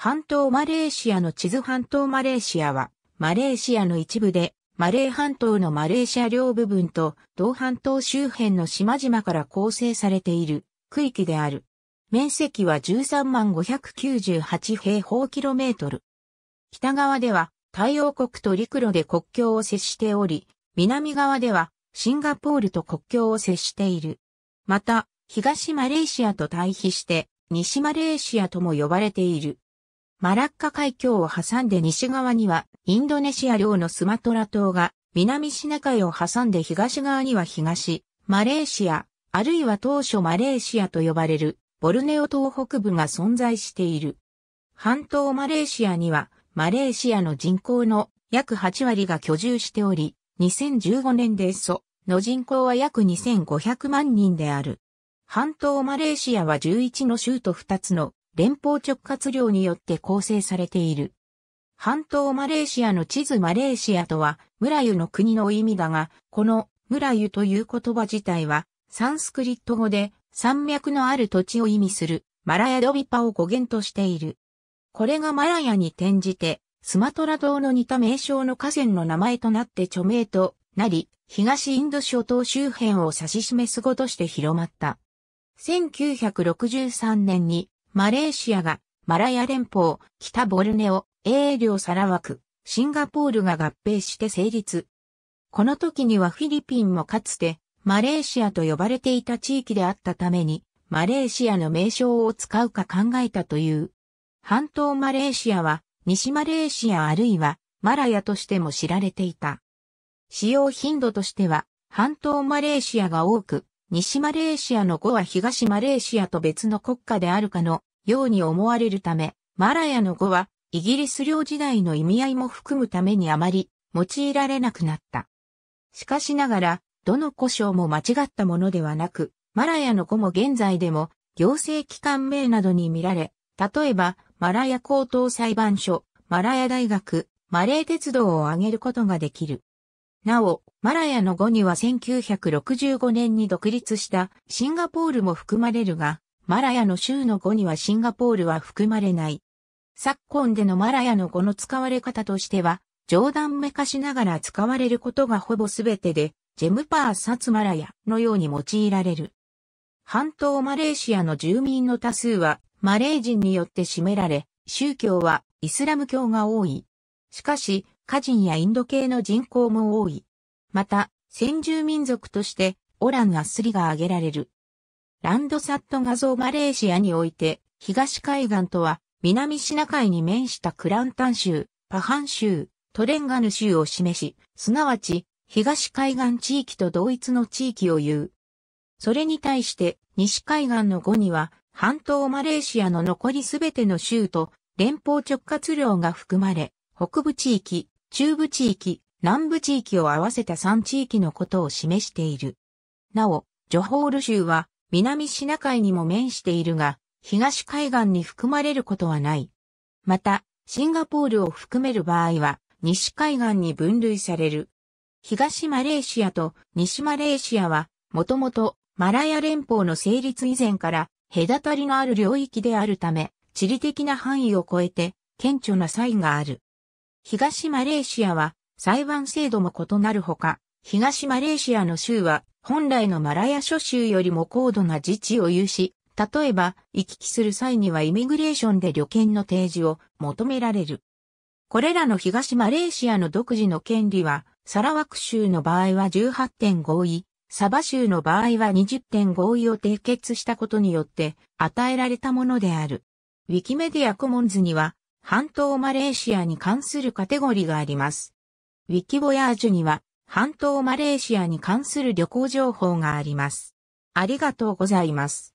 半島マレーシアの地図半島マレーシアは、マレーシアの一部で、マレー半島のマレーシア領部分と、同半島周辺の島々から構成されている区域である。面積は13万598平方キロメートル。北側では、太陽国と陸路で国境を接しており、南側では、シンガポールと国境を接している。また、東マレーシアと対比して、西マレーシアとも呼ばれている。マラッカ海峡を挟んで西側にはインドネシア領のスマトラ島が、南シナ海を挟んで東側には東、マレーシア、あるいは当初マレーシアと呼ばれるボルネオ島北部が存在している。半島マレーシアには、マレーシアの人口の約8割が居住しており、2015年でソの人口は約2500万人である。半島マレーシアは11の州と2つの連邦直轄領によって構成されている。半島マレーシアの地図マレーシアとは、村湯の国の意味だが、この村湯という言葉自体は、サンスクリット語で山脈のある土地を意味するマラヤドビパを語源としている。これがマラヤに転じて、スマトラ島の似た名称の河川の名前となって著名となり、東インド諸島周辺を指し示す語として広まった。1963年にマレーシアが、マラヤ連邦、北ボルネオ、英領サラワク、シンガポールが合併して成立。この時にはフィリピンもかつて、マレーシアと呼ばれていた地域であったために、マレーシアの名称を使うか考えたという。半島マレーシアは、西マレーシアあるいは、マラヤとしても知られていた。使用頻度としては、半島マレーシアが多く、西マレーシアの語は東マレーシアと別の国家であるかのように思われるため、マラヤの語は、イギリス領時代の意味合いも含むためにあまり用いられなくなった。しかしながら、どの故障も間違ったものではなく、マラヤの語も現在でも行政機関名などに見られ、例えば、マラヤ高等裁判所、マラヤ大学、マレー鉄道を挙げることができる。なお、マラヤの語には1965年に独立したシンガポールも含まれるが、マラヤの州の語にはシンガポールは含まれない。昨今でのマラヤの語の使われ方としては、冗談めかしながら使われることがほぼすべてで、ジェムパーサツマラヤのように用いられる。半島マレーシアの住民の多数はマレー人によって占められ、宗教はイスラム教が多い。しかし、カジンやインド系の人口も多い。また、先住民族としてオラン・アスリが挙げられる。ランドサット画像マレーシアにおいて、東海岸とは、南シナ海に面したクランタン州、パハン州、トレンガヌ州を示し、すなわち、東海岸地域と同一の地域を言う。それに対して、西海岸の語には、半島マレーシアの残りすべての州と、連邦直轄領が含まれ、北部地域、中部地域、南部地域を合わせた3地域のことを示している。なお、ジョホール州は、南シナ海にも面しているが、東海岸に含まれることはない。また、シンガポールを含める場合は、西海岸に分類される。東マレーシアと西マレーシアは、もともとマラヤ連邦の成立以前から隔たりのある領域であるため、地理的な範囲を超えて顕著な差異がある。東マレーシアは裁判制度も異なるほか、東マレーシアの州は本来のマラヤ諸州よりも高度な自治を有し、例えば、行き来する際にはイミグレーションで旅券の提示を求められる。これらの東マレーシアの独自の権利は、サラワク州の場合は18.5位、サバ州の場合は20.5位を締結したことによって与えられたものである。ウィキメディアコモンズには、半島マレーシアに関するカテゴリーがあります。ウィキボヤージュには、半島マレーシアに関する旅行情報があります。ありがとうございます。